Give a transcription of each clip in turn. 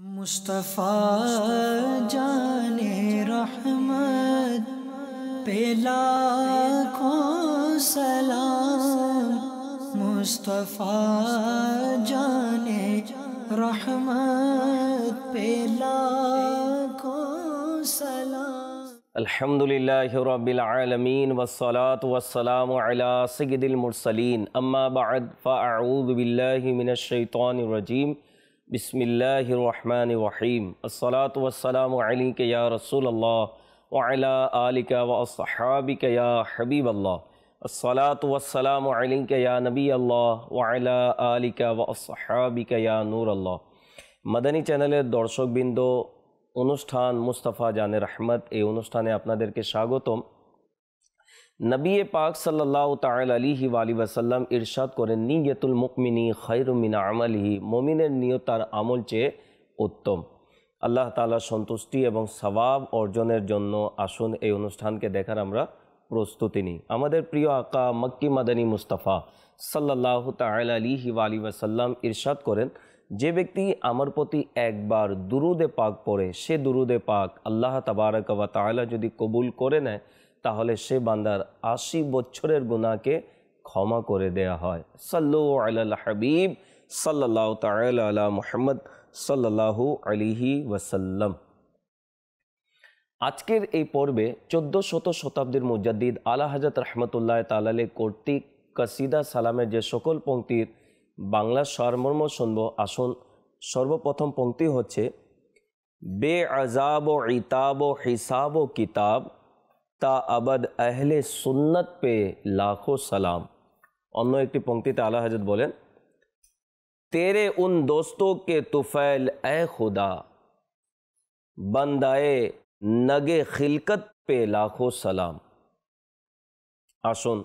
مصطفى جان رحمت پیلا کو سلام مصطفى جان رحمت پیلا کو سلام الحمد لله رب العالمين والصلاة والسلام على سيد المرسلين اما بعد فاعوذ بالله من الشيطان الرجيم बसमीम अस्सलात वसलाम के या रसूल अल्लाह वला आलिका व असहाबी के या हबीब अल्लाह अस्सलात वसलाम के या नबी अल्लाह वला आलिका व असहाबी के या नूर अल्लाह मदनी চ্যানেলের দর্শকবৃন্দ অনুষ্ঠান মুস্তাফা জানে রহমত এই অনুষ্ঠানে আপনাদেরকে স্বাগতম নবী পাক সাল্লাহ তালি আলী ওয়াসাল্লাম ইরশাদ করেন নিয়তুল মুকমিনী খৈরুমিনা আমলহি মমিনের নিয়ত তার আমল চেয়ে উত্তম আল্লাহ তালা সন্তুষ্টি এবং স্বভাব অর্জনের জন্য আসুন এই অনুষ্ঠানকে দেখার আমরা প্রস্তুতি নিই আমাদের প্রিয় আকা মক্কি মাদানী মুস্তাফা সাল্লাহ তালিহি আলী ওয়াসাল্লাম ইরশাদ করেন যে ব্যক্তি আমার প্রতি একবার দুরুদে পাক পড়ে সে দুরুদে পাক আল্লাহ তাবারক ওয়া তালা যদি কবুল করে নেয় তাহলে সে বান্দার আশি বছরের গুণাকে ক্ষমা করে দেয়া হয় সাল্লু আল্লাহ হাবিব সাল্লাহ তাল্লাহ মোহাম্মদ সাল্লাহু আলিহি ওয়াসাল্লাম আজকের এই পর্বে চোদ্দ শত শতাব্দীর মুজাদ্দিদ আলা হাজরত রহমতুল্লাহ তালালে কর্তৃক কাসিদা সালামের যে সকল পঙ্ক্তির বাংলা সরমর্ম শুনব আসন সর্বপ্রথম পঙ্ক্তি হচ্ছে বে আজাব ও ইতাব ও হিসাব ও কিতাব ताबद अहले सुन्नत पे लाखों सलाम अन्य एक पंक्ति आला हजरत बोलें तेरे उन दोस्तों के तुफैल ए खुदा बंद नगे खिलकत पे लाखों सलाम आसन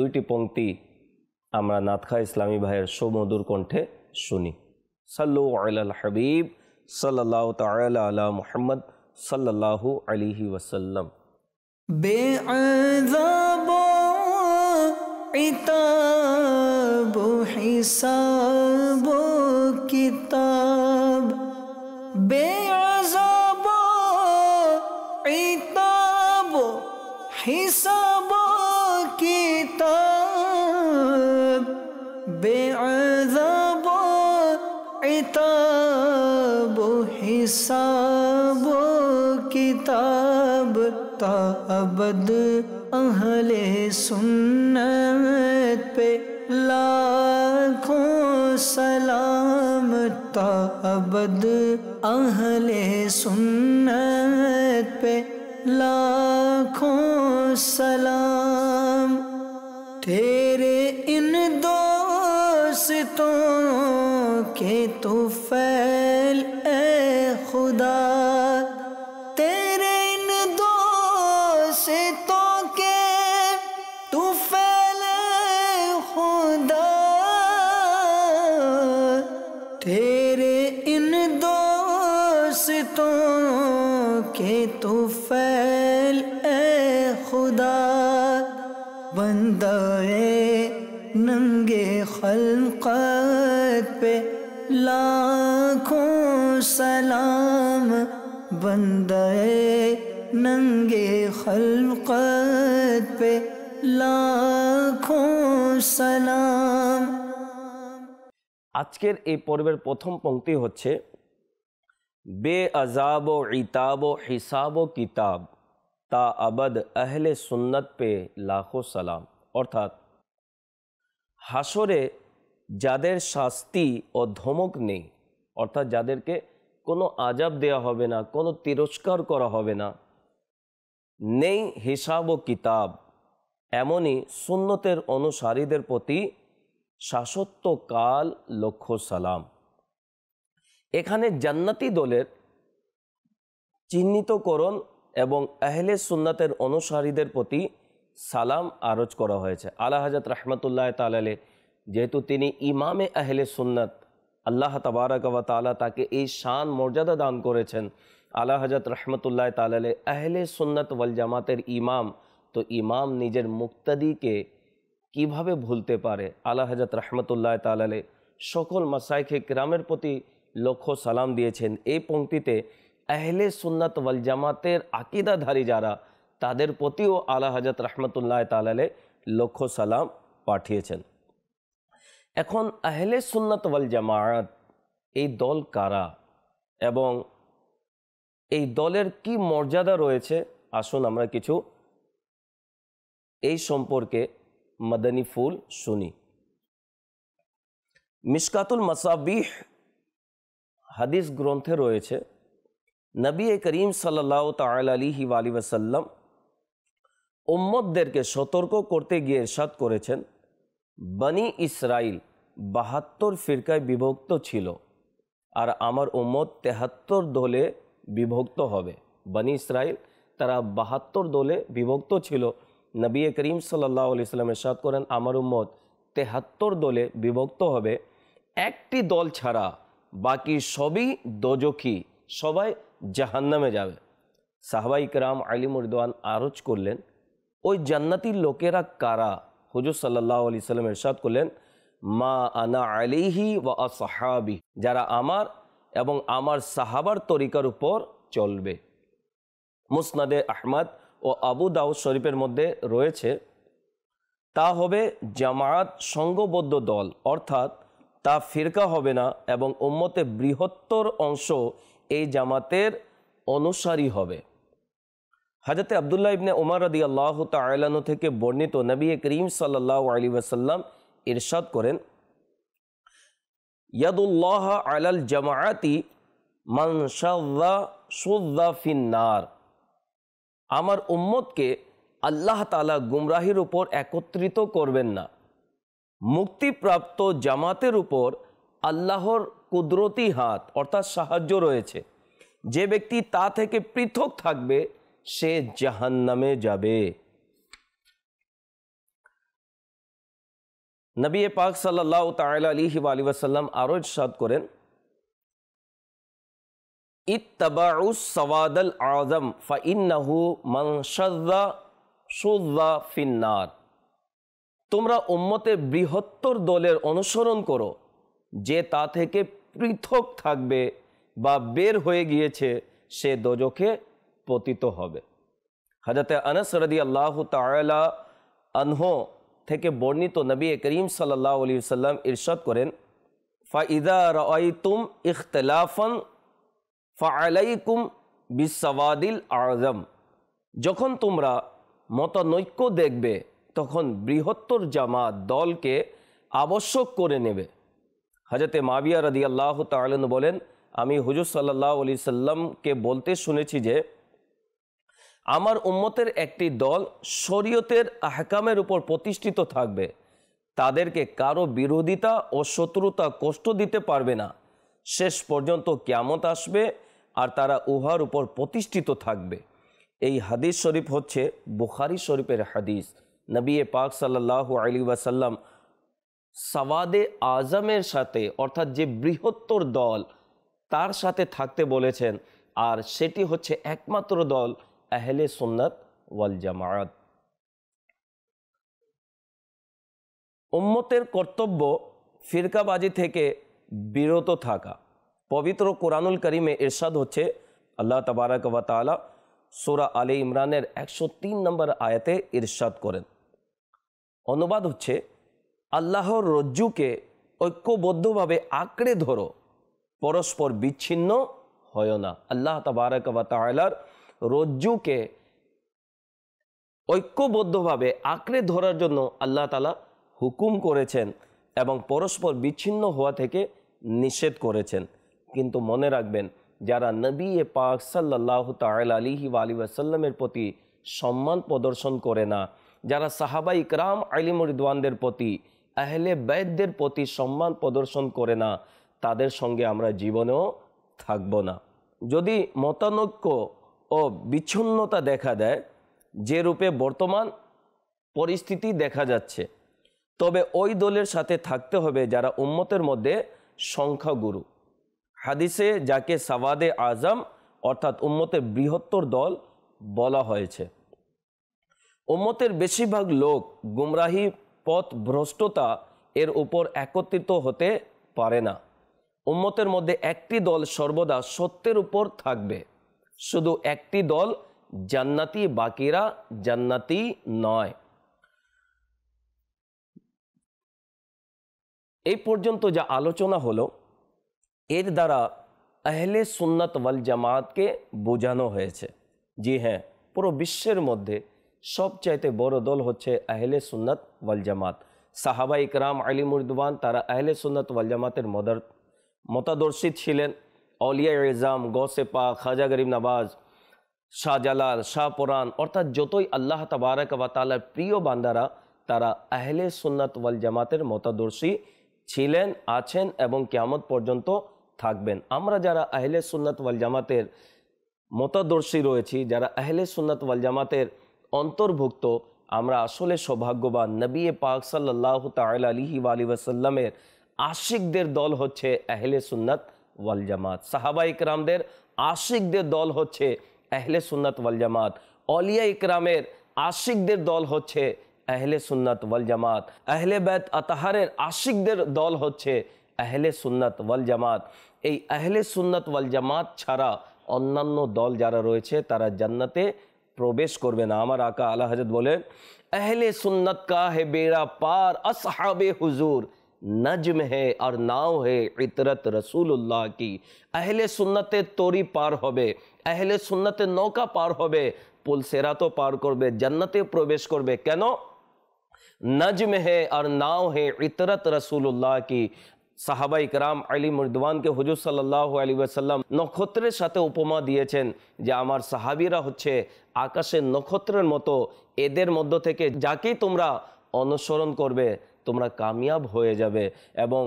युटी पंक्ति हमारा नाथखा इसलमी भाईर सुमधुर कण्ठे सुनी सल्लाह हबीब सल्लाह तला मुहम्मद सल्लल्लाहु अलैहि वसल्लम बेअज़ाबो इताबो किताब बेअ अबद अहले सुन्नत पे लाखों सलाम ता अबद अहले सुन्नत पे लाखों सलाम तेरे इन दोस्तों के तूफ रंग खलकत पे লাখো সালাম আজকের এই পর্বের প্রথম পঙ্ক্তি হচ্ছে বে আজাব ও ইতাব ও হিসাব ও কিতাব তা আবদ আহলে সুন্নত পে লাখো সালাম অর্থাৎ হাসরে যাদের শাস্তি ও ধমক নেই অর্থাৎ যাদেরকে কোনো আজাব দেয়া হবে না কোনো তিরস্কার করা হবে না নেই হিসাব ও কিতাব এমনই সুন্নতের অনুসারীদের প্রতি শাসত্বকাল লক্ষ্য সালাম এখানে জান্নাতি দলের চিহ্নিতকরণ এবং আহলে সুন্নাতের অনুসারীদের প্রতি সালাম আরজ করা হয়েছে আলা হাজরত রহমতুল্লাহ তালালে যেহেতু তিনি ইমামে আহলে সুন্নাত আল্লাহ তাবারাকবা তালা তাকে এই শান মর্যাদা দান করেছেন আলা হাজরত রহমতুল্লাহ তালালে আহলে সুন্নত ওয়াল জামাতের ইমাম তো ইমাম নিজের মুক্তাদিকে কিভাবে ভুলতে পারে আলা হাজরত রহমতুল্লাহ তালালে সকল মাসাইখে গ্রামের প্রতি লক্ষ্য সালাম দিয়েছেন এই পংক্তিতে আহলে সুন্নত ওয়াল জামাতের আকিদাধারী যারা তাদের প্রতিও আলা হাজরত রহমতুল্লাহ তালালে লক্ষ্য সালাম পাঠিয়েছেন এখন আহলে সুন্নাত ওয়াল জামায়াত এই দল কারা এবং এই দলের কি মর্যাদা রয়েছে আসুন আমরা কিছু এই সম্পর্কে মাদানী ফুল শুনি মিসকাতুল মাসাবিহ হাদিস গ্রন্থে রয়েছে নবী করিম সাল্লাহ তালিহি আলী ওসাল্লাম উম্মদদেরকে সতর্ক করতে গিয়ে এরশাদ করেছেন বনি ইসরাইল বাহাত্তর ফিরকায় বিভক্ত ছিল আর আমার উম্মত তেহাত্তর দলে বিভক্ত হবে বনি ইসরাইল তারা বাহাত্তর দলে বিভক্ত ছিল নবী করিম সাল্লা আলি সাল্লাম এরশাদ করেন আমার উম্মত তেহাত্তর দলে বিভক্ত হবে একটি দল ছাড়া বাকি সবই দোজখী সবাই জাহান্নামে যাবে সাহবাইকরাম আলিমুরদান আরজ করলেন ওই জান্নাতি লোকেরা কারা হুজুর সাল্লাহ আলি সাল্লাম এরশাদ করলেন মা আনা আলিহি ওয়া আসহাবি যারা আমার এবং আমার সাহাবার তরিকার উপর চলবে মুসনাদে আহমদ ও আবু দাউদ শরীফের মধ্যে রয়েছে তা হবে জামায়াত সংঘবদ্ধ দল অর্থাৎ তা ফিরকা হবে না এবং উম্মতে বৃহত্তর অংশ এই জামাতের অনুসারী হবে হজরত আবদুল্লাহ ইবনে ওমর রদি আল্লাহ তালাহ থেকে বর্ণিত নবী করিম সাল্লাহ আলী ওসাল্লাম ইরশাদ করেন ইয়াদুল্লাহ আলাল জামায়াতি মানসাল্লা সুদ্দা ফিন্নার আমার উম্মতকে আল্লাহ তালা গুমরাহির উপর একত্রিত করবেন না মুক্তিপ্রাপ্ত জামাতের উপর আল্লাহর কুদরতি হাত অর্থাৎ সাহায্য রয়েছে যে ব্যক্তি তা থেকে পৃথক থাকবে সে জাহান্নামে যাবে নবী পাক সাল্লাহ তাল আলী আলী ওয়াসাল্লাম আরও ইসাদ করেন ইত্তাবাউসাদ আজম ফাইন্নাহু মনসদ্দা সুদ্দা ফিন্নার তোমরা উম্মতে বৃহত্তর দলের অনুসরণ করো যে তা থেকে পৃথক থাকবে বা বের হয়ে গিয়েছে সে দজকে পতিত হবে হাজাতে আনাস রদি আল্লাহ তালা আনহ থেকে বর্ণিত নবী করিম সাল্লাহ আলী সাল্লাম ইরশাদ করেন ফাইদা রয়তুম ইখতলাফন ফালাইকুম বিসাওয়াদিল আজম যখন তোমরা মতানৈক্য দেখবে তখন বৃহত্তর জামাত দলকে আবশ্যক করে নেবে হাজরতে মাবিয়া রদি আল্লাহ তালন বলেন আমি হুজুর সাল্লাহ সাল্লামকে বলতে শুনেছি যে আমার উম্মতের একটি দল শরীয়তের আহকামের উপর প্রতিষ্ঠিত থাকবে তাদেরকে কারো বিরোধিতা ও শত্রুতা কষ্ট দিতে পারবে না শেষ পর্যন্ত ক্যামত আসবে আর তারা উহার উপর প্রতিষ্ঠিত থাকবে এই হাদিস শরীফ হচ্ছে বুখারি শরীফের হাদিস নবী পাক সাল্লাহ আলী ওয়াসাল্লাম সাওয়াদে আজমের সাথে অর্থাৎ যে বৃহত্তর দল তার সাথে থাকতে বলেছেন আর সেটি হচ্ছে একমাত্র দল আহলে সুন্নত ওয়াল জামায়াত উম্মতের কর্তব্য ফিরকাবাজি থেকে বিরত থাকা পবিত্র কোরআনুল করিমে এরশাদ হচ্ছে আল্লাহ তবারক তালা সোরা আলী ইমরানের একশো তিন নম্বর আয়াতে ইরশাদ করেন অনুবাদ হচ্ছে আল্লাহর রজ্জুকে ঐক্যবদ্ধভাবে আঁকড়ে ধরো পরস্পর বিচ্ছিন্ন হয় না আল্লাহ তবারক তালার রজ্জুকে ঐক্যবদ্ধভাবে আঁকড়ে ধরার জন্য আল্লাহ তালা হুকুম করেছেন এবং পরস্পর বিচ্ছিন্ন হওয়া থেকে নিষেধ করেছেন কিন্তু মনে রাখবেন যারা নবী এ পাক সাল্লাহ তাল আলিহি আলী আসাল্লামের প্রতি সম্মান প্রদর্শন করে না যারা সাহাবা ইকরাম আলিম রিদওয়ানদের প্রতি আহলে বেদদের প্রতি সম্মান প্রদর্শন করে না তাদের সঙ্গে আমরা জীবনেও থাকব না যদি মতানৈক্য ও বিচ্ছিন্নতা দেখা দেয় যে রূপে বর্তমান পরিস্থিতি দেখা যাচ্ছে তবে ওই দলের সাথে থাকতে হবে যারা উম্মতের মধ্যে সংখ্যাগুরু হাদিসে যাকে সাওয়াদে আজম অর্থাৎ উম্মতের বৃহত্তর দল বলা হয়েছে উম্মতের বেশিরভাগ লোক গুমরাহি পথ ভ্রষ্টতা এর উপর একত্রিত হতে পারে না উম্মতের মধ্যে একটি দল সর্বদা সত্যের উপর থাকবে শুধু একটি দল জান্নাতি বাকিরা জান্নাতি নয় এই পর্যন্ত যা আলোচনা হলো এর দ্বারা আহলে সুন্নাত ওয়াল জামাতকে বোঝানো হয়েছে জি হ্যাঁ পুরো বিশ্বের মধ্যে সবচাইতে বড় দল হচ্ছে আহলে সুন্নাত ওয়াল জামাত সাহাবা ইকরাম আলী মুরদান তারা আহলে সুন্নাত ওয়াল জামাতের মদার মতাদর্শী ছিলেন আলিয়ারizam গোসেপা খাজা গরীব Nawaz শাহ জালাল শাহ পুরান অর্থাৎ যতই আল্লাহ তাবারাকা ওয়া তাআলার প্রিয় বান্দারা তারা আহলে সুন্নাত ওয়াল জামাতের মতাদরসি ছিলেন আছেন এবং কিয়ামত পর্যন্ত থাকবেন আমরা যারা আহলে সুন্নাত ওয়াল জামাতের মতাদরসি রয়েছি যারা আহলে সুন্নাত ওয়াল জামাতের অন্তভুক্ত আমরা আসলে সৌভাগ্যবান নবিয়ে পাক সাল্লাল্লাহু তাআলা আলাইহি ওয়ালি وسلم এর আশিকদের দল হচ্ছে আহলে সুন্নাত ওয়াল জামাত সাহাবা ইকরামদের আশিকদের দল হচ্ছে আহলে সুন্নাত ওয়াল জামাত অলিয়া ইকরামের আশিকদের দল হচ্ছে আহলে সুন্নাত ওয়াল জামাত আহলে বেত আতাহারের আশিকদের দল হচ্ছে আহলে সুন্নাত ওয়াল জামাত এই আহলে সুন্নাত ওয়াল জামাত ছাড়া অন্যান্য দল যারা রয়েছে তারা জান্নাতে প্রবেশ করবে না আমার আকা আলা হাজত বলেন আহলে সুন্নত কা হে বেড়া পার আসহাবে হুজুর नज्म है আর নাও है ইতরত রসুল্লাহ কি আহলে সুন্নতে তরি পার হবে আহলে সুন্নতে নৌকা পার হবে পুলসেরাতও পার করবে জান্নাতে প্রবেশ করবে কেন নজম হে আর নাও হে ইতরত রসুল্লাহ কি সাহাবা ইকরাম আলী মুরদওয়ানকে হুজুর সাল্লাহ আলী ওয়াসাল্লাম নক্ষত্রের সাথে উপমা দিয়েছেন যে আমার সাহাবিরা হচ্ছে আকাশের নক্ষত্রের মতো এদের মধ্য থেকে যাকেই তোমরা অনুসরণ করবে তোমরা কামিয়াব হয়ে যাবে এবং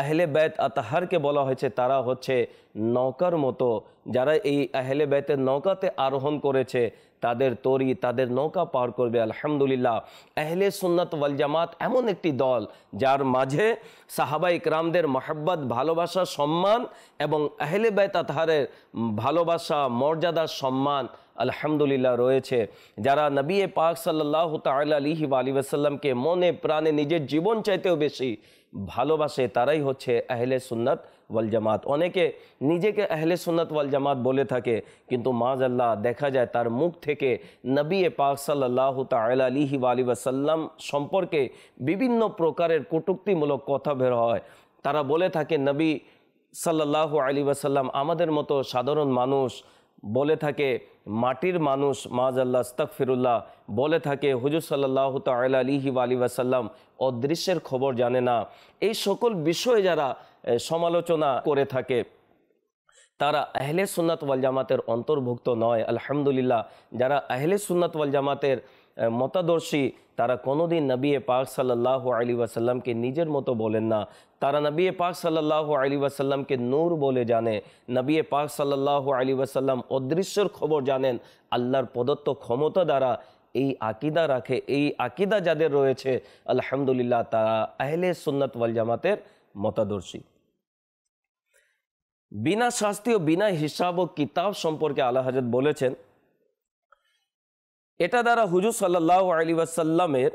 আহলে বেত আতাহারকে বলা হয়েছে তারা হচ্ছে নৌকার মতো যারা এই আহলে বেতের নৌকাতে আরোহণ করেছে তাদের তরি তাদের নৌকা পার করবে আলহামদুলিল্লাহ আহলে সুন্নত ওয়াল জামাত এমন একটি দল যার মাঝে সাহাবা ইকরামদের মহাব্বত ভালোবাসা সম্মান এবং আহলে বেত আতহারের ভালোবাসা মর্যাদা সম্মান আলহামদুলিল্লাহ রয়েছে যারা নবী পাক সাল্লাহ তাল্লা আলিহি আলি ওসাল্লামকে মনে প্রাণে নিজের জীবন চাইতেও বেশি ভালোবাসে তারাই হচ্ছে আহলে সুন্নাত ওয়াল জামাত অনেকে নিজেকে আহলে সুন্নাত ওয়াল জামাত বলে থাকে কিন্তু মাজ আল্লাহ দেখা যায় তার মুখ থেকে নবী পাক সাল্লাহ তাল্লা আলিহি আলি ওয়াসাল্লাম সম্পর্কে বিভিন্ন প্রকারের কটুক্তিমূলক কথা বের হয় তারা বলে থাকে নবী সাল্লাহ আলী ওয়াসাল্লাম আমাদের মতো সাধারণ মানুষ বলে থাকে মাটির মানুষ মাজ মাজাল্লা ফিরুল্লাহ বলে থাকে হুজুর সাল্লাহ তাল আলিহি আলী ওয়াসাল্লাম অদৃশ্যের খবর জানে না এই সকল বিষয়ে যারা সমালোচনা করে থাকে তারা আহলে সুন্নাত ওয়াল জামাতের অন্তর্ভুক্ত নয় আলহামদুলিল্লাহ যারা আহলে সুন্নাত ওয়াল জামাতের মতাদর্শী তারা কোনোদিন নবী পাক সাল্লাহ আলী ওয়াসাল্লামকে নিজের মতো বলেন না তারা নবী পাক সাল্লাহ আলী ওয়াসাল্লামকে নূর বলে জানে নবী পাক সাল্লাহ আলী ওয়াসাল্লাম অদৃশ্যর খবর জানেন আল্লাহর প্রদত্ত ক্ষমতা দ্বারা এই আকিদা রাখে এই আকিদা যাদের রয়েছে আলহামদুলিল্লাহ তারা আহলে সুন্নত ওয়াল জামাতের মতাদর্শী বিনা শাস্তি ও বিনা হিসাব ও কিতাব সম্পর্কে আল্লাহ হাজত বলেছেন এটা দ্বারা হুজুর সাল্লাহ আলী আসাল্লামের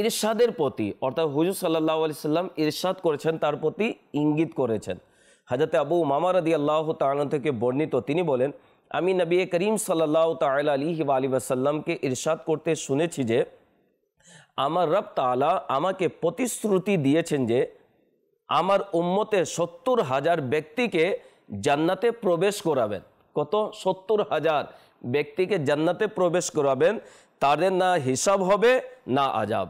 ইরশাদের প্রতি অর্থাৎ হুজুর সাল্লাহ আলি সাল্লাম ইরশাদ করেছেন তার প্রতি ইঙ্গিত করেছেন হাজরতে আবু মামা রদি আল্লাহ তাল থেকে বর্ণিত তিনি বলেন আমি নবী করিম সাল্লাহ তাল আলী আলী আসাল্লামকে ইরশাদ করতে শুনেছি যে আমার রব তালা আমাকে প্রতিশ্রুতি দিয়েছেন যে আমার উম্মতে সত্তর হাজার ব্যক্তিকে জান্নাতে প্রবেশ করাবেন কত সত্তর হাজার ব্যক্তিকে জান্নাতে প্রবেশ করাবেন তাদের না হিসাব হবে না আজাব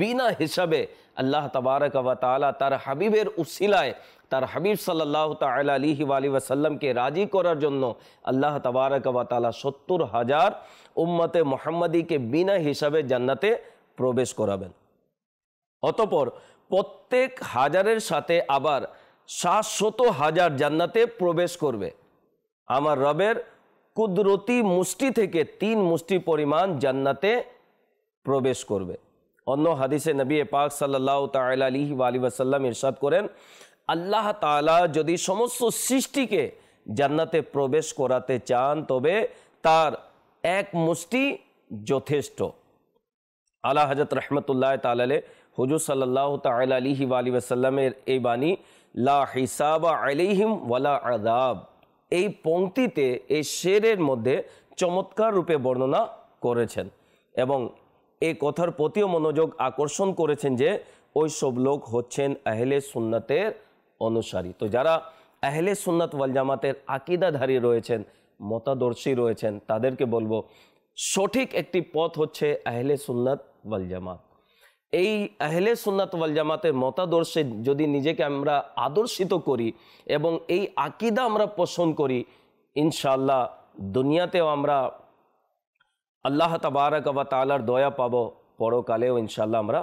বিনা হিসাবে আল্লাহ তবারক তালা তার হাবিবের উসিলায় তার হাবিব সাল্লাহ তালা আলিহি আলী ওয়াসাল্লামকে রাজি করার জন্য আল্লাহ তবারক তালা সত্তর হাজার উম্মতে মোহাম্মদীকে বিনা হিসাবে জান্নাতে প্রবেশ করাবেন অতপর প্রত্যেক হাজারের সাথে আবার সাতশত হাজার জান্নাতে প্রবেশ করবে আমার রবের કુદ્રતી મુસ્તી થી કે 3 મુસ્તી પરિમાન જન્નતે પ્રવેશ કરબે અન્નો હદીસે નબિયે પાક સલ્લાલાહુ તઆલા અલહી વલી વસલ્લમ इरશાદ કરેન અલ્લાહ તઆલા જોદી સમસ્ત શિષ્ટિકે જન્નતે પ્રવેશ કોરાતે ચાન તોબે તાર એક મુસ્તી જોથેષ્ઠો અલા હજત રહેમતુલ્લાહ તઆલાલે હુજુ સલ્લાલાહુ તઆલા અલહી વલી વસલ્લમે એ બાની લા હિસાબા અલયહીમ વ લા અઝાબ এই পংক্তিতে এই শেরের মধ্যে চমৎকার রূপে বর্ণনা করেছেন এবং এই কথার প্রতিও মনোযোগ আকর্ষণ করেছেন যে ওই সব লোক হচ্ছেন আহলে সুন্নাতের অনুসারী তো যারা আহলে সুন্নাত ওয়াল জামাতের আকিদাধারী রয়েছেন মতাদর্শী রয়েছেন তাদেরকে বলবো সঠিক একটি পথ হচ্ছে আহলে সুন্নাত ওয়াল জামাত এই আহলে সুন্নাত ওয়াল জামাতের মতাদর্শে যদি নিজেকে আমরা আদর্শিত করি এবং এই আকিদা আমরা পোষণ করি ইনশাল্লাহ দুনিয়াতেও আমরা আল্লাহ তাবারক বা তালার দয়া পাবো পরকালেও ইনশাল্লাহ আমরা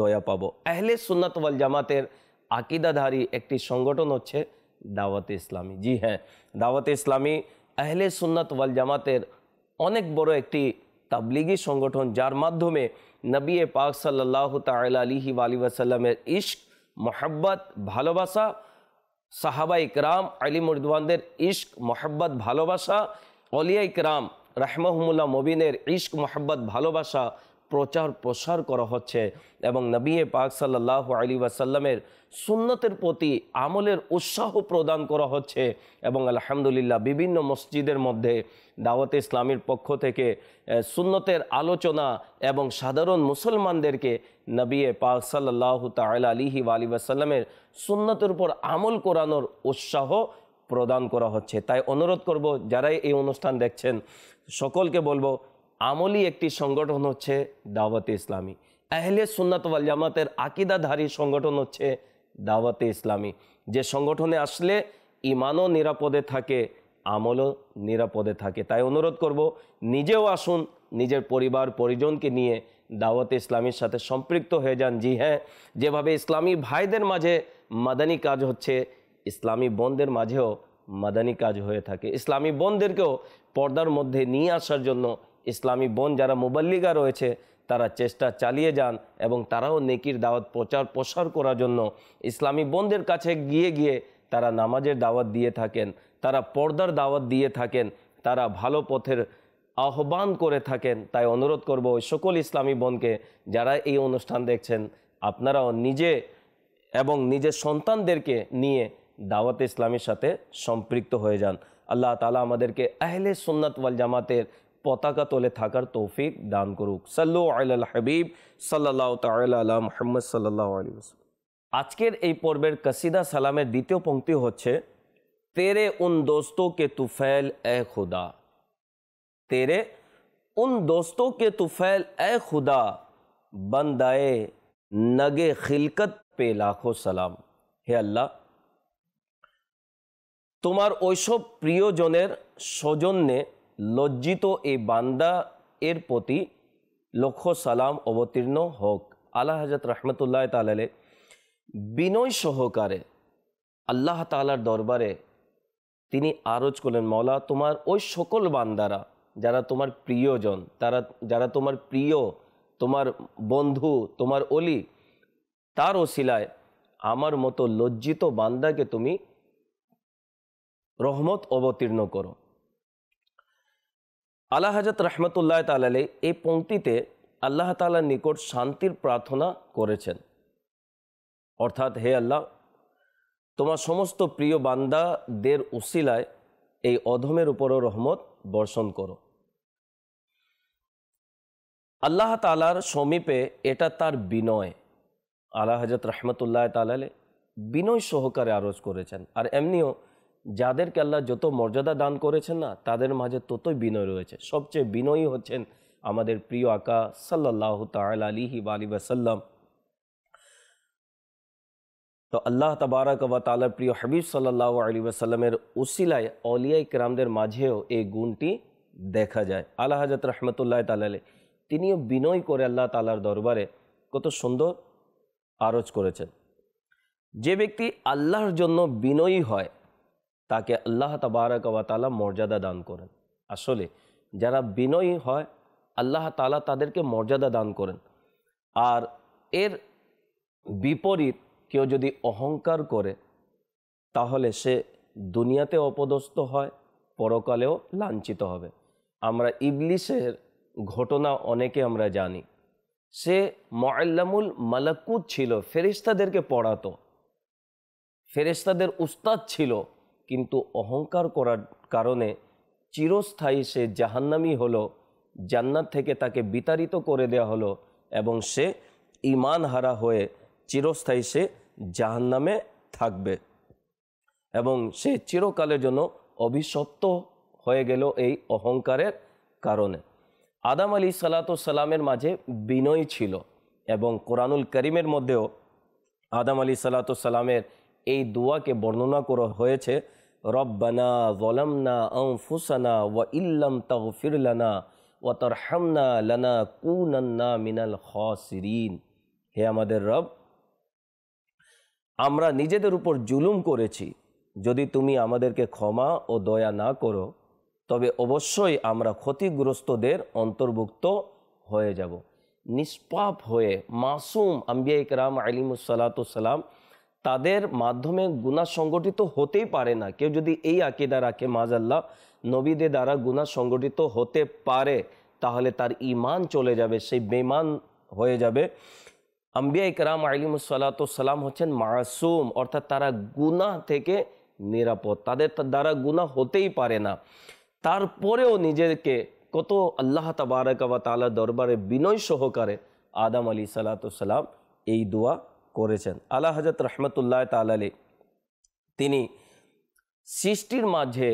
দয়া পাবো আহলে সুন্নাত ওয়াল জামাতের আকিদাধারী একটি সংগঠন হচ্ছে দাওয়াতে ইসলামী জি হ্যাঁ দাওয়াতে ইসলামী আহলে সুন্নাত ওয়াল জামাতের অনেক বড় একটি তাবলিগি সংগঠন যার মাধ্যমে नबी पाक सल्लल्लाहु अलैहि वसल्लम इश्क मोहब्बत भालोबासा सहाबा इकराम अली मुरदवान इश्क मोहब्बत भलोबासा अलिया इकराम रहमहमुल्ला मोबिन इश्क मोहब्बत भलोबासा প্রচার প্রসার করা হচ্ছে এবং নবিয়ে পাক সাল্লাহ আলী ওয়াসাল্লামের সুন্নতের প্রতি আমলের উৎসাহ প্রদান করা হচ্ছে এবং আলহামদুলিল্লাহ বিভিন্ন মসজিদের মধ্যে দাওয়াতে ইসলামের পক্ষ থেকে সুন্নতের আলোচনা এবং সাধারণ মুসলমানদেরকে নবিয়ে পাক সাল্লাহ তাল আলিহি আলী ওয়াসাল্লামের সুন্নতের উপর আমল করানোর উৎসাহ প্রদান করা হচ্ছে তাই অনুরোধ করব যারাই এই অনুষ্ঠান দেখছেন সকলকে বলবো আমলি একটি সংগঠন হচ্ছে দাওয়াতে ইসলামী আহলে সুন্নাত ওয়াল জামাতের আকিদাধারী সংগঠন হচ্ছে দাওয়াতে ইসলামী যে সংগঠনে আসলে ইমানও নিরাপদে থাকে আমলও নিরাপদে থাকে তাই অনুরোধ করব নিজেও আসুন নিজের পরিবার পরিজনকে নিয়ে দাওয়াতে ইসলামীর সাথে সম্পৃক্ত হয়ে যান জি হ্যাঁ যেভাবে ইসলামী ভাইদের মাঝে মাদানি কাজ হচ্ছে ইসলামী বোনদের মাঝেও মাদানি কাজ হয়ে থাকে ইসলামী বোনদেরকেও পর্দার মধ্যে নিয়ে আসার জন্য ইসলামী বোন যারা মুবল্লিকা রয়েছে তারা চেষ্টা চালিয়ে যান এবং তারাও নেকির দাওয়াত প্রচার প্রসার করার জন্য ইসলামী বোনদের কাছে গিয়ে গিয়ে তারা নামাজের দাওয়াত দিয়ে থাকেন তারা পর্দার দাওয়াত দিয়ে থাকেন তারা ভালো পথের আহ্বান করে থাকেন তাই অনুরোধ করব ওই সকল ইসলামী বোনকে যারা এই অনুষ্ঠান দেখছেন আপনারাও নিজে এবং নিজের সন্তানদেরকে নিয়ে দাওয়াত ইসলামের সাথে সম্পৃক্ত হয়ে যান আল্লাহ তালা আমাদেরকে আহলে সুন্নাত ওয়াল জামাতের पोता तोले थाकर तोफ़ी दान करूँ सल्लाबीब सल्ला तहम्मद सल्ला आजकल पर्वर कसिदा सालाम द्वित पंक्ति हे तेरे उन दोस्तों के तुफैल ए खुदा तेरे उन दोस्तों के तुफैल ए खुदा बंद नगे खिलकत पे लाखो सलाम हे अल्लाह तुम्हार ओसब प्रियजर सौजन्या লজ্জিত এই বান্দা এর প্রতি লক্ষ সালাম অবতীর্ণ হোক আল্লাহ হাজরত রহমতুল্লাহ তালালে বিনয় সহকারে আল্লাহ তালার দরবারে তিনি আরজ করলেন মাওলা তোমার ওই সকল বান্দারা যারা তোমার প্রিয়জন তারা যারা তোমার প্রিয় তোমার বন্ধু তোমার অলি তার ওসিলায় আমার মতো লজ্জিত বান্দাকে তুমি রহমত অবতীর্ণ করো আল্লাহ হাজরত রহমতুল্লাহ তালালে এই পংক্তিতে আল্লাহ তালার নিকট শান্তির প্রার্থনা করেছেন অর্থাৎ হে আল্লাহ তোমার সমস্ত প্রিয় বান্দাদের উসিলায় এই অধমের উপরও রহমত বর্ষণ করো আল্লাহ তালার সমীপে এটা তার বিনয় আল্লাহ হাজরত রহমতুল্লাহ তালালে বিনয় সহকারে আরজ করেছেন আর এমনিও যাদেরকে আল্লাহ যত মর্যাদা দান করেছেন না তাদের মাঝে ততই বিনয় রয়েছে সবচেয়ে বিনয়ী হচ্ছেন আমাদের প্রিয় আকা সাল্লাহ তাল আলিহি বা আলী বাসাল্লাম তো আল্লাহ তাবারক বা তালার প্রিয় হাবিব সাল্লাহ আলী আসাল্লামের উসিলায় অলিয়াই ক্রামদের মাঝেও এই গুণটি দেখা যায় আল্লাহ হাজরত রহমতুল্লাহ তালালে তিনিও বিনয় করে আল্লাহ তালার দরবারে কত সুন্দর আরজ করেছেন যে ব্যক্তি আল্লাহর জন্য বিনয়ী হয় তাকে আল্লাহ তাবারক ওয়াতালা মর্যাদা দান করেন আসলে যারা বিনয়ী হয় আল্লাহ তালা তাদেরকে মর্যাদা দান করেন আর এর বিপরীত কেউ যদি অহংকার করে তাহলে সে দুনিয়াতে অপদস্থ হয় পরকালেও লাঞ্ছিত হবে আমরা ইবলিশের ঘটনা অনেকে আমরা জানি সে মোয়াল্লামুল মালাকুত ছিল ফেরিস্তাদেরকে পড়াতো ফেরিস্তাদের উস্তাদ ছিল কিন্তু অহংকার করার কারণে চিরস্থায়ী সে জাহান্নামি হলো জান্নাত থেকে তাকে বিতাড়িত করে দেয়া হলো এবং সে ইমান হারা হয়ে চিরস্থায়ী সে জাহান্নামে থাকবে এবং সে চিরকালের জন্য অভিশপ্ত হয়ে গেল এই অহংকারের কারণে আদাম আলী সালামের মাঝে বিনয় ছিল এবং কোরআনুল করিমের মধ্যেও আদাম আলী সালামের এই দোয়াকে বর্ণনা করা হয়েছে রব্বানা ইল্লাম লানা মিনাল হে আমাদের রব আমরা নিজেদের উপর জুলুম করেছি যদি তুমি আমাদেরকে ক্ষমা ও দয়া না করো তবে অবশ্যই আমরা ক্ষতিগ্রস্তদের অন্তর্ভুক্ত হয়ে যাব নিষ্পাপ হয়ে মাসুম আম্বিয়া ইকরাম আলিমুসাল্লাতুসাল্লাম তাদের মাধ্যমে গুণা সংগঠিত হতেই পারে না কেউ যদি এই আকিদা রাখে মাজাল্লাহ নবীদের দ্বারা গুণা সংগঠিত হতে পারে তাহলে তার ইমান চলে যাবে সেই বেমান হয়ে যাবে আম্বিয়া ইকরাম আলিম সালাম হচ্ছেন মাসুম অর্থাৎ তারা গুনা থেকে নিরাপদ তাদের দ্বারা গুণা হতেই পারে না তারপরেও নিজেকে কত আল্লাহ তাবারকাবা তালা দরবারে বিনয় সহকারে আদাম আলী সালাতাম এই দোয়া করেছেন আলা হজরত রহমতুল্লাহ তালালি তিনি সৃষ্টির মাঝে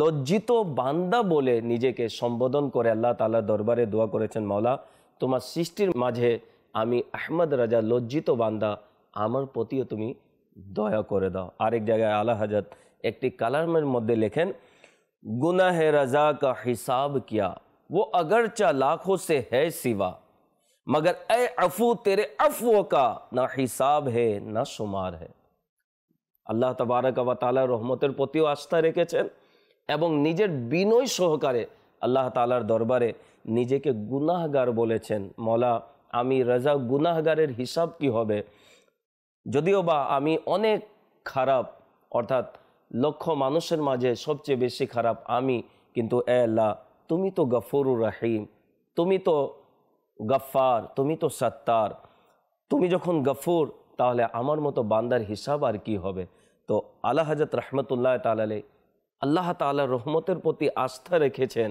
লজ্জিত বান্দা বলে নিজেকে সম্বোধন করে আল্লাহ তালার দরবারে দোয়া করেছেন মাওলা তোমার সৃষ্টির মাঝে আমি আহমদ রাজা লজ্জিত বান্দা আমার প্রতিও তুমি দয়া করে দাও আরেক জায়গায় আলা হাজত একটি কালামের মধ্যে লেখেন গুনা হে রাজা কা হিসাব কিয়া ও আগরচা লাখো সে হে সিবা मगर ए अफू तेरे अफू का ना हिसाब है ना শুমার है আল্লাহ তবারক ওয়া তাআলা রহমতের প্রতিও আস্থা রেখেছেন এবং নিজের বিনয় সহকারে আল্লাহ তালার দরবারে নিজেকে গুনাহগার বলেছেন মলা আমি রাজা গুনাহগারের হিসাব কি হবে যদিও বা আমি অনেক খারাপ অর্থাৎ লক্ষ মানুষের মাঝে সবচেয়ে বেশি খারাপ আমি কিন্তু এ আল্লাহ তুমি তো গফরুর রাহিম তুমি তো গফ্ফার তুমি তো সত্তার তুমি যখন গফুর তাহলে আমার মতো বান্দার হিসাব আর কি হবে তো আল্লাহ হাজত রহমতুল্লাহ তালালে আল্লাহ তালা রহমতের প্রতি আস্থা রেখেছেন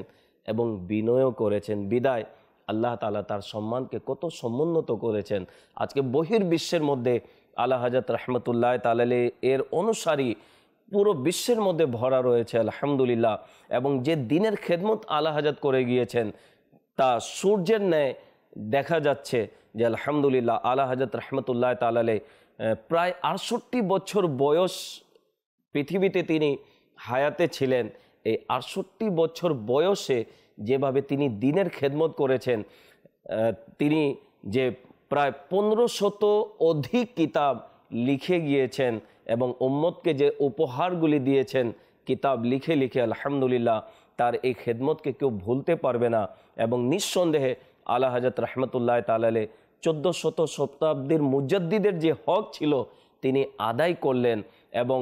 এবং বিনয়ও করেছেন বিদায় আল্লাহ তালা তার সম্মানকে কত সমুন্নত করেছেন আজকে বহির্বিশ্বের মধ্যে আল্লাহ হাজত রহমতুল্লাহ তালালে এর অনুসারী পুরো বিশ্বের মধ্যে ভরা রয়েছে আলহামদুলিল্লাহ এবং যে দিনের খেদমত আল্লাহ হাজাত করে গিয়েছেন তা সূর্যের ন্যায় দেখা যাচ্ছে যে আলহামদুলিল্লাহ আলা হাজরত রহমতুল্লাহ তালালে প্রায় আটষট্টি বছর বয়স পৃথিবীতে তিনি হায়াতে ছিলেন এই আটষট্টি বছর বয়সে যেভাবে তিনি দিনের খেদমত করেছেন তিনি যে প্রায় পনেরো শত অধিক কিতাব লিখে গিয়েছেন এবং উম্মতকে যে উপহারগুলি দিয়েছেন কিতাব লিখে লিখে আলহামদুলিল্লাহ তার এই খেদমতকে কেউ ভুলতে পারবে না এবং নিঃসন্দেহে আলা হাজরত রহমতুল্লাহ তালালে চোদ্দ শত শতাব্দীর মুজাদ্দিদের যে হক ছিল তিনি আদায় করলেন এবং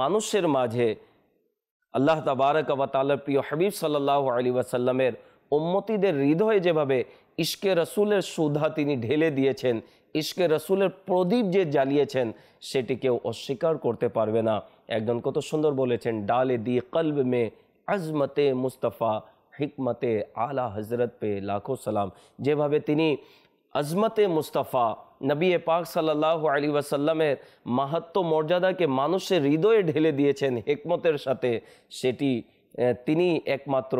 মানুষের মাঝে আল্লাহ তাবারকাবা তাল্লার প্রিয় হাবিব সাল্লাহ আলী ওয়াসাল্লামের উম্মতিদের হৃদয়ে যেভাবে ইশকে রসুলের সুধা তিনি ঢেলে দিয়েছেন ইশকে রসুলের প্রদীপ যে জ্বালিয়েছেন সেটি কেউ অস্বীকার করতে পারবে না একজন কত সুন্দর বলেছেন ডালে দিয়ে কলব মে আজমতে মুস্তফা হিকমতে আলা হজরত পে লাখো সালাম যেভাবে তিনি আজমতে মুস্তাফা নবী পাক সাল্লাহ আলী ওয়াসাল্লামের মাহাত্ম মর্যাদাকে মানুষের হৃদয়ে ঢেলে দিয়েছেন হেকমতের সাথে সেটি তিনি একমাত্র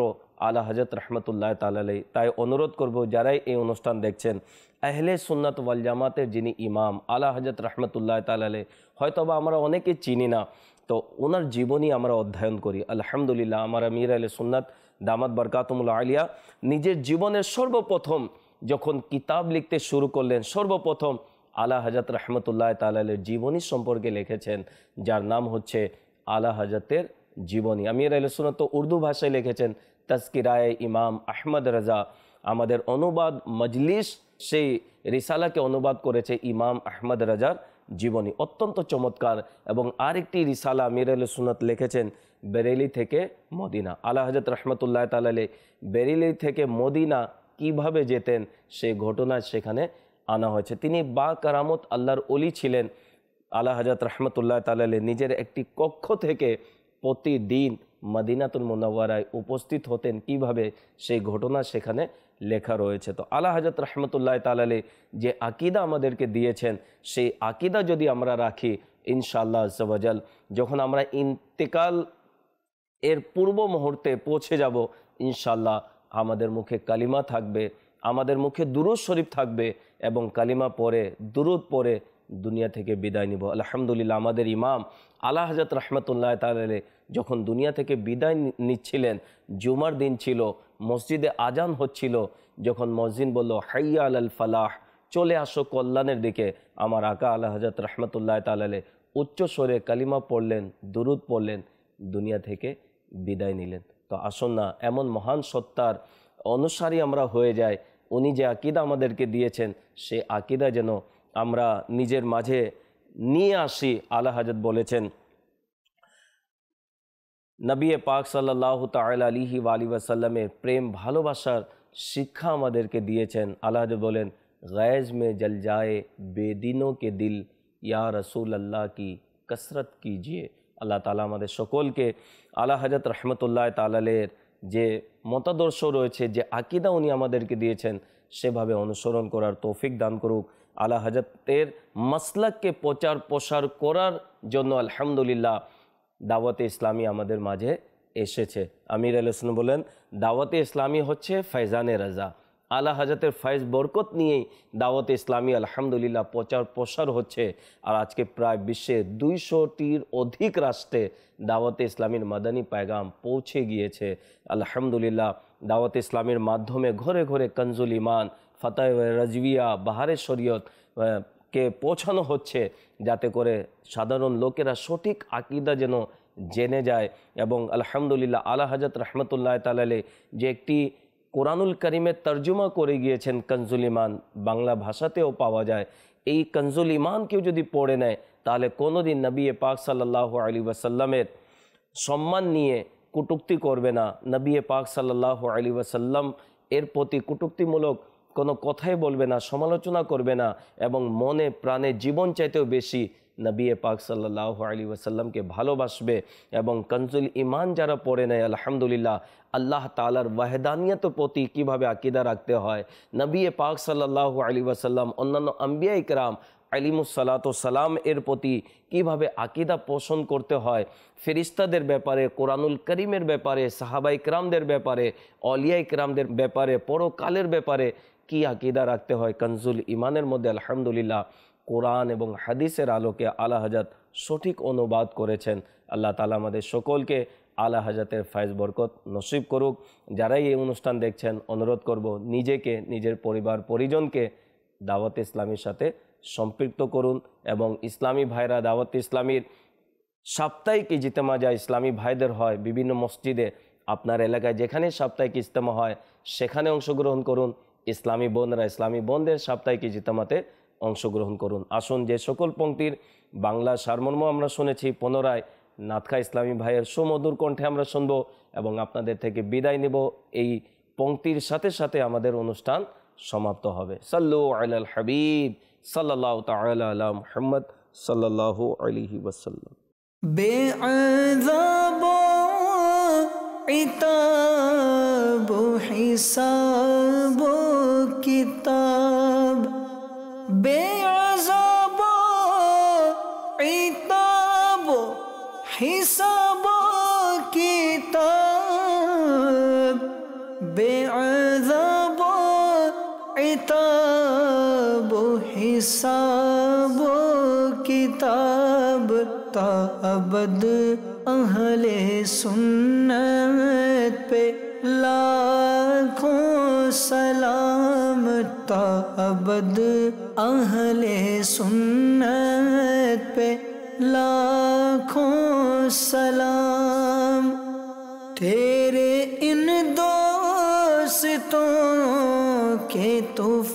আলা হজরত রহমতুল্লাহ তালাই তাই অনুরোধ করব যারাই এই অনুষ্ঠান দেখছেন আহলে সুন্নত ওয়াল জামাতের যিনি ইমাম আলা হজরত রহমতুল্লাহ তালাই হয়তোবা আমরা অনেকে চিনি না তো ওনার জীবনী আমরা অধ্যয়ন করি আলহামদুলিল্লাহ আমার মীর আলে সুন্নাত দামাত বরকাতমুল আলিয়া নিজের জীবনের সর্বপ্রথম যখন কিতাব লিখতে শুরু করলেন সর্বপ্রথম আলা হাজাত রহমতুল্লাহ তালের জীবনী সম্পর্কে লিখেছেন যার নাম হচ্ছে আলা হাজাতের জীবনী আমির আলোচনা তো উর্দু ভাষায় লিখেছেন তস্কিরায় ইমাম আহমদ রাজা আমাদের অনুবাদ মজলিস সেই রিসালাকে অনুবাদ করেছে ইমাম আহমদ রাজার জীবনী অত্যন্ত চমৎকার এবং আরেকটি রিসালা আমির আলসুনত লিখেছেন বেরেলি থেকে মদিনা আলা হাজরত রহমতুল্লাহ তালালে বেরেলি থেকে মদিনা কিভাবে যেতেন সে ঘটনা সেখানে আনা হয়েছে তিনি বা কারামত আল্লাহর অলি ছিলেন আলা হাজরত রহমতুল্লাহ তালালে নিজের একটি কক্ষ থেকে প্রতিদিন মদিনাতুল মুনাওয়ারায় উপস্থিত হতেন কিভাবে সেই ঘটনা সেখানে লেখা রয়েছে তো আলা হাজরত রহমতুল্লাহ তালালে যে আকিদা আমাদেরকে দিয়েছেন সেই আকিদা যদি আমরা রাখি ইনশাল্লাহ আজবাজাল যখন আমরা ইন্তেকাল এর পূর্ব মুহূর্তে পৌঁছে যাব ইনশাল্লাহ আমাদের মুখে কালিমা থাকবে আমাদের মুখে দুরুদ শরীফ থাকবে এবং কালিমা পরে দুরুদ পরে দুনিয়া থেকে বিদায় নিব আলহামদুলিল্লাহ আমাদের ইমাম আল্লাহ হাজরত রহমতুল্লাহ তালে যখন দুনিয়া থেকে বিদায় নিচ্ছিলেন জুমার দিন ছিল মসজিদে আজান হচ্ছিল যখন মসজিদ বলল হাইয়া আল ফালাহ চলে আসো কল্যাণের দিকে আমার আকা আল্লাহ হাজরত রহমতুল্লাহ তালে উচ্চ স্বরে কালিমা পড়লেন দুরুদ পড়লেন দুনিয়া থেকে বিদায় নিলেন তো আসুন না এমন মহান সত্তার অনুসারী আমরা হয়ে যাই উনি যে আকিদা আমাদেরকে দিয়েছেন সে আকিদা যেন আমরা নিজের মাঝে নিয়ে আসি আলা হাজত বলেছেন নবী পাক সাল্লাহ তাল আলিহি আলি ওয়াসাল্লামের প্রেম ভালোবাসার শিক্ষা আমাদেরকে দিয়েছেন আল্লাহ বলেন গैज মে জল যায় बेदिनों के दिल या रसूल अल्लाह की कसरत कीजिए আল্লাহ তালা আমাদের সকলকে আলা হাজরত রহমতুল্লাহ তালালের যে মতাদর্শ রয়েছে যে আকিদা উনি আমাদেরকে দিয়েছেন সেভাবে অনুসরণ করার তৌফিক দান করুক আলা হাজতের মাসলাককে প্রচার প্রসার করার জন্য আলহামদুলিল্লাহ দাওয়াতে ইসলামী আমাদের মাঝে এসেছে আমির আলসন বলেন দাওয়াতে ইসলামী হচ্ছে ফেজানে রাজা আলা হাজাতের ফাইজ বরকত নিয়েই দাওয়াত ইসলামী আলহামদুলিল্লাহ প্রচার প্রসার হচ্ছে আর আজকে প্রায় বিশ্বের দুইশোটির অধিক রাষ্ট্রে দাওয়াতে ইসলামীর মাদানী পায়গাম পৌঁছে গিয়েছে আলহামদুলিল্লাহ দাওয়াত ইসলামের মাধ্যমে ঘরে ঘরে কঞ্জুল ইমান ফাতাহ রাজবিয়া বাহারে শরীয়ত কে পৌঁছানো হচ্ছে যাতে করে সাধারণ লোকেরা সঠিক আকিদা যেন জেনে যায় এবং আলহামদুলিল্লাহ আলা রহমতুল্লাহ তালালে যে একটি কোরআনুল করিমের তর্জমা করে গিয়েছেন কঞ্জুল ইমান বাংলা ভাষাতেও পাওয়া যায় এই কঞ্জুল ইমান কেউ যদি পড়ে নেয় তাহলে কোনো দিন নবী পাক সাল্লাহ আলী ওয়াসাল্লামের সম্মান নিয়ে কুটুক্তি করবে না নবী পাক সাল্লাহ আলী ওয়াসাল্লাম এর প্রতি কুটুক্তিমূলক কোনো কথাই বলবে না সমালোচনা করবে না এবং মনে প্রাণে জীবন চাইতেও বেশি নবী পাক সাল্লাল্লাহু আলাইহি ওয়াসাল্লাম কে ভালোবাসবে এবং কঞ্জুল ঈমান যারা পড়ে নেয় আলহামদুলিল্লাহ আল্লাহ তাআলার ওয়াহদানিয়তকে কিভাবে আকীদা রাখতে হয় নবী পাক সাল্লাল্লাহু আলাইহি ওয়াসাল্লাম ও অন্যান্য আম্বিয়া کرام আলী মুসসালাত ও সালাম এর পতি কিভাবে আকীদা পোষণ করতে হয় ফেরেশতাদের ব্যাপারে কোরআনুল কারীমের ব্যাপারে সাহাবা کرامদের ব্যাপারে ওলি আয় کرامদের ব্যাপারে পরকালের ব্যাপারে কি আকীদা রাখতে হয় কঞ্জুল ঈমানের মধ্যে আলহামদুলিল্লাহ কোরআন এবং হাদিসের আলোকে আলা হাজাত সঠিক অনুবাদ করেছেন আল্লাহ তালা আমাদের সকলকে আলা হাজাতের ফায়জ বরকত নসিব করুক যারাই এই অনুষ্ঠান দেখছেন অনুরোধ করব নিজেকে নিজের পরিবার পরিজনকে দাওয়াত ইসলামীর সাথে সম্পৃক্ত করুন এবং ইসলামী ভাইরা দাওয়াত ইসলামীর সাপ্তাহিক ইজতেমা যা ইসলামী ভাইদের হয় বিভিন্ন মসজিদে আপনার এলাকায় যেখানে সাপ্তাহিক ইজতেমা হয় সেখানে অংশগ্রহণ করুন ইসলামী বোনরা ইসলামী বোনদের সাপ্তাহিক ইজতেমাতে অংশগ্রহণ করুন আসুন যে সকল পঙ্ক্তির বাংলা সারমর্ম আমরা শুনেছি পুনরায় নাথখা ইসলামী ভাইয়ের সুমধুর কণ্ঠে আমরা শুনব এবং আপনাদের থেকে বিদায় নেব এই পঙ্ক্তির সাথে সাথে আমাদের অনুষ্ঠান সমাপ্ত হবে সাল্লু আল হাবিব সাল্লাহ তাল মোহাম্মদ সাল্লাহ আলহি ওসাল্লাম বেআব হিসাব मोहम्मद अहले सुन्नत पे लाखों सलाम ताबद अहले सुन्नत पे लाखों सलाम तेरे इन दोस्तों के तूफ़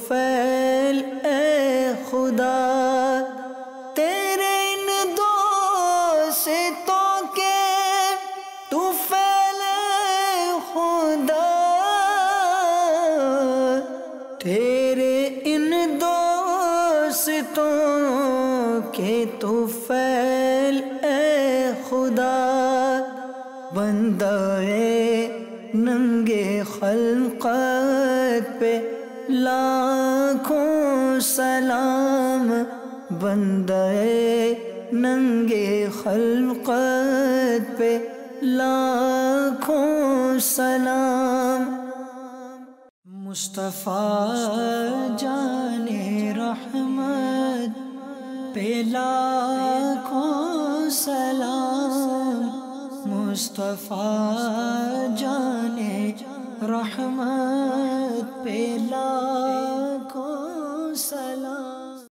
मुस्तफ़ा जाने रहमत पेला को सलाम मुस्तफ़ा जाने रहमत